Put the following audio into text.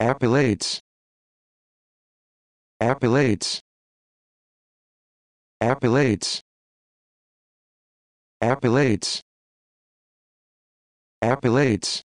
appellates appellates appellates appellates appellates